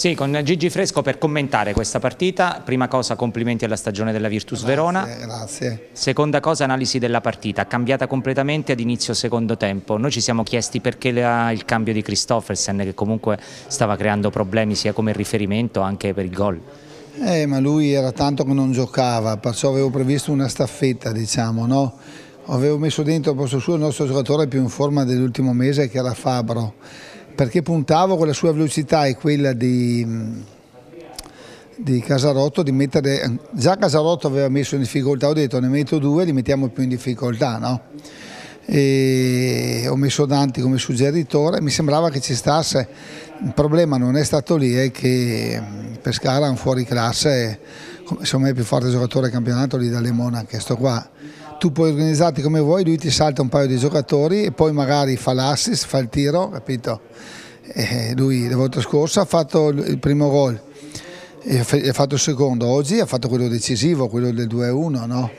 Sì, con Gigi Fresco per commentare questa partita. Prima cosa complimenti alla stagione della Virtus grazie, Verona. Grazie. Seconda cosa analisi della partita, cambiata completamente ad inizio secondo tempo. Noi ci siamo chiesti perché la, il cambio di Christoffersen che comunque stava creando problemi sia come riferimento anche per il gol. Eh, ma lui era tanto che non giocava, perciò avevo previsto una staffetta, diciamo, no? Avevo messo dentro al posto suo il nostro giocatore più in forma dell'ultimo mese che era Fabro perché puntavo con la sua velocità e quella di, di Casarotto di mettere, già Casarotto aveva messo in difficoltà, ho detto ne metto due, li mettiamo più in difficoltà, no? E ho messo Danti come suggeritore, mi sembrava che ci stasse, il problema non è stato lì, è che Pescara è un fuori classe, secondo me è il più forte giocatore del campionato lì da Lemona che sto qua tu puoi organizzarti come vuoi, lui ti salta un paio di giocatori e poi magari fa l'assist, fa il tiro, capito? E eh, lui la volta scorsa ha fatto il primo gol, ha fatto il secondo, oggi ha fatto quello decisivo, quello del 2-1, no?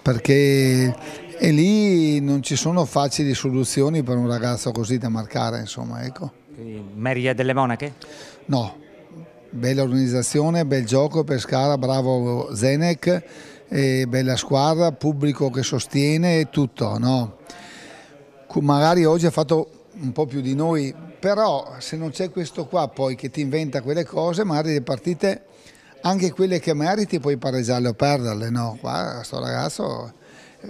Perché e lì non ci sono facili soluzioni per un ragazzo così da marcare, insomma, ecco. Merida delle Monache? No, bella organizzazione, bel gioco, Pescara, bravo Zenek eh, bella squadra, pubblico che sostiene e tutto. No? Magari oggi ha fatto un po' più di noi, però se non c'è questo qua poi che ti inventa quelle cose, magari le partite, anche quelle che meriti, puoi pareggiarle o perderle. No, qua sto ragazzo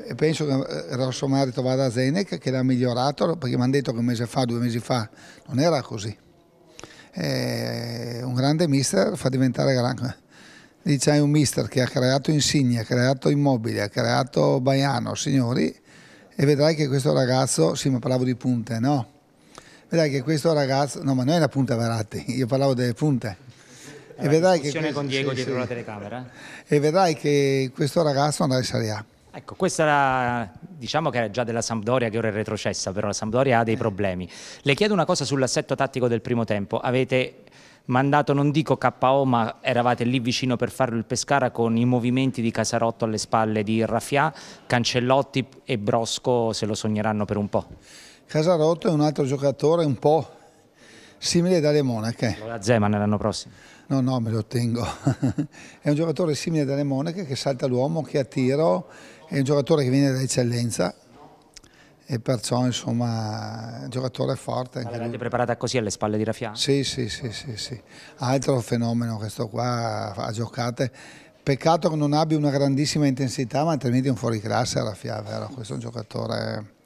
eh, penso che il eh, grosso merito vada a Zenec che l'ha migliorato perché mi hanno detto che un mese fa, due mesi fa non era così. Eh, un grande mister fa diventare grande c'è un mister che ha creato Insigne, ha creato Immobile, ha creato Baiano, signori, e vedrai che questo ragazzo, sì ma parlavo di punte, no? Vedrai che questo ragazzo, no ma non è la punta Verratti, io parlavo delle punte. E vedrai, che... questo, Diego, sì, sì. Eh. e vedrai che questo ragazzo andrà in Serie A. Ecco, questa era, diciamo che era già della Sampdoria che ora è retrocessa, però la Sampdoria ha dei eh. problemi. Le chiedo una cosa sull'assetto tattico del primo tempo. Avete mandato non dico KO ma eravate lì vicino per farlo il Pescara con i movimenti di Casarotto alle spalle di Raffià, Cancellotti e Brosco se lo sogneranno per un po'. Casarotto è un altro giocatore un po' simile dalle monache. Lo da Zeman l'anno prossimo. No, no, me lo tengo. è un giocatore simile dalle monache che salta l'uomo, che ha tiro, è un giocatore che viene dall'eccellenza, e perciò insomma un giocatore forte. Ma l'avete preparata così alle spalle di Raffiano? Sì, sì, sì, sì, sì. Altro fenomeno questo qua a giocate. Peccato che non abbia una grandissima intensità, ma altrimenti è un fuoriclasse Raffia, vero? Questo è un giocatore...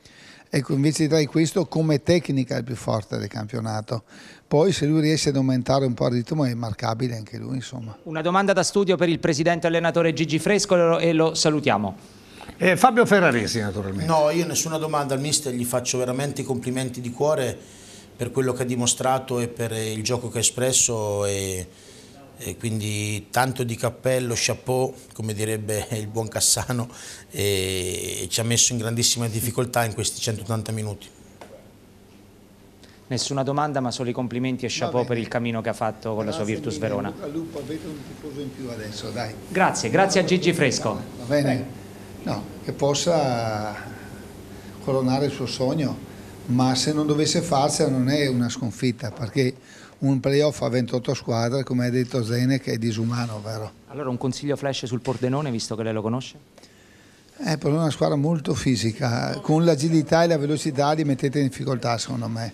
Ecco, invece direi questo come tecnica è il più forte del campionato. Poi se lui riesce ad aumentare un po' il ritmo è marcabile anche lui, insomma. Una domanda da studio per il presidente allenatore Gigi Fresco e lo salutiamo. Eh, Fabio Ferraresi naturalmente. No, io nessuna domanda al mister, gli faccio veramente i complimenti di cuore per quello che ha dimostrato e per il gioco che ha espresso e, e quindi tanto di cappello, chapeau, come direbbe il buon Cassano, e ci ha messo in grandissima difficoltà in questi 180 minuti. Nessuna domanda, ma solo i complimenti e chapeau per il cammino che ha fatto con grazie la sua Virtus mille, Verona. Lupo, avete un tifoso in più adesso, dai. Grazie, grazie a Gigi Fresco. Va bene. No, che possa coronare il suo sogno, ma se non dovesse farcela non è una sconfitta, perché un playoff a 28 squadre, come ha detto Zenek, è disumano, vero? Allora un consiglio flash sul Pordenone, visto che lei lo conosce? Eh, è una squadra molto fisica, con l'agilità e la velocità li mettete in difficoltà secondo me.